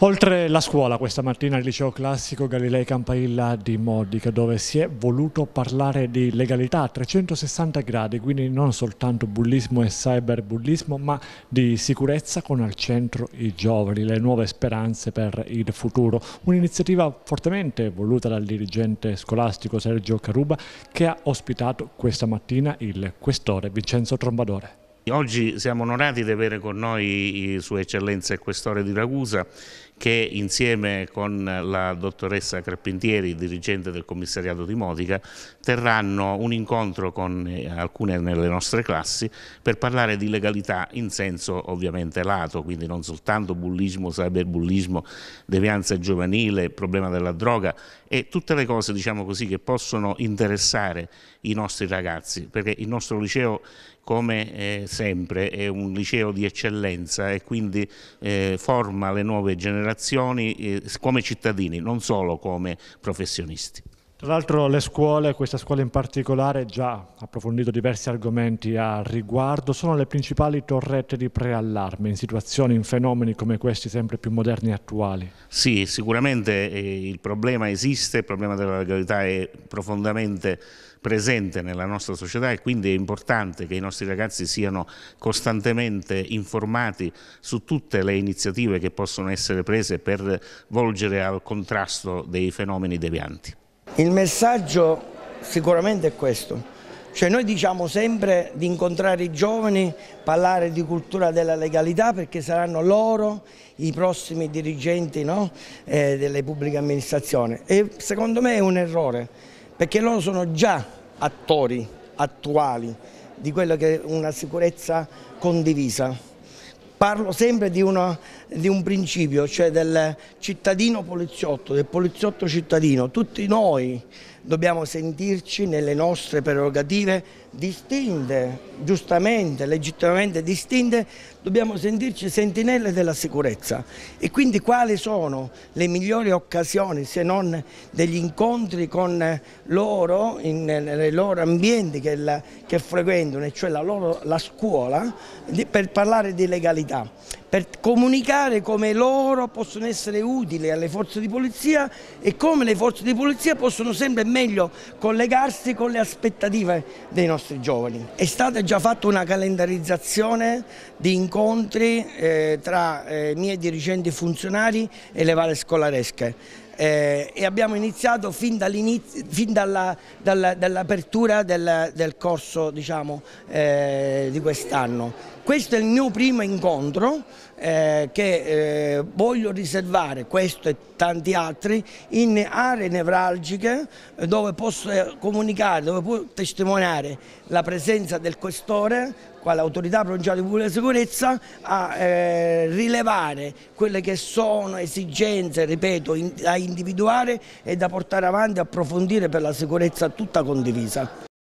Oltre la scuola, questa mattina al liceo classico Galilei Campailla di Modica, dove si è voluto parlare di legalità a 360 gradi, quindi non soltanto bullismo e cyberbullismo, ma di sicurezza con al centro i giovani, le nuove speranze per il futuro. Un'iniziativa fortemente voluta dal dirigente scolastico Sergio Caruba, che ha ospitato questa mattina il questore Vincenzo Trombadore. Oggi siamo onorati di avere con noi Sua Eccellenza il Questore di Ragusa che insieme con la dottoressa Carpentieri, dirigente del commissariato di Modica, terranno un incontro con eh, alcune delle nostre classi per parlare di legalità in senso ovviamente lato, quindi non soltanto bullismo, cyberbullismo, devianza giovanile, problema della droga e tutte le cose diciamo così, che possono interessare i nostri ragazzi, perché il nostro liceo come eh, sempre è un liceo di eccellenza e quindi eh, forma le nuove generazioni relazioni eh, come cittadini, non solo come professionisti. Tra l'altro le scuole, questa scuola in particolare, già approfondito diversi argomenti a riguardo, sono le principali torrette di preallarme in situazioni, in fenomeni come questi sempre più moderni e attuali. Sì, sicuramente eh, il problema esiste, il problema della legalità è profondamente presente nella nostra società e quindi è importante che i nostri ragazzi siano costantemente informati su tutte le iniziative che possono essere prese per volgere al contrasto dei fenomeni devianti. Il messaggio sicuramente è questo. Cioè noi diciamo sempre di incontrare i giovani, parlare di cultura della legalità perché saranno loro i prossimi dirigenti no? eh, delle pubbliche amministrazioni e secondo me è un errore perché loro sono già attori attuali di quella che è una sicurezza condivisa. Parlo sempre di, una, di un principio, cioè del cittadino poliziotto, del poliziotto cittadino. Tutti noi dobbiamo sentirci nelle nostre prerogative distinte, giustamente, legittimamente distinte, dobbiamo sentirci sentinelle della sicurezza. E quindi quali sono le migliori occasioni se non degli incontri con loro, in, nei loro ambienti che, che frequentano, cioè la, loro, la scuola, di, per parlare di legalità per comunicare come loro possono essere utili alle forze di polizia e come le forze di polizia possono sempre meglio collegarsi con le aspettative dei nostri giovani. È stata già fatta una calendarizzazione di incontri eh, tra eh, miei dirigenti funzionari e le varie scolaresche eh, e abbiamo iniziato fin, fin dalla, dalla, dall'apertura del, del, corso diciamo, eh, di quest'anno. Questo è il mio primo incontro eh, che eh, voglio riservare, questo e tanti altri, in aree nevralgiche dove posso eh, comunicare, dove posso testimoniare la presenza del questore qua l'autorità provinciale di pubblica sicurezza a eh, rilevare quelle che sono esigenze, ripeto, in, da individuare e da portare avanti, approfondire per la sicurezza tutta condivisa.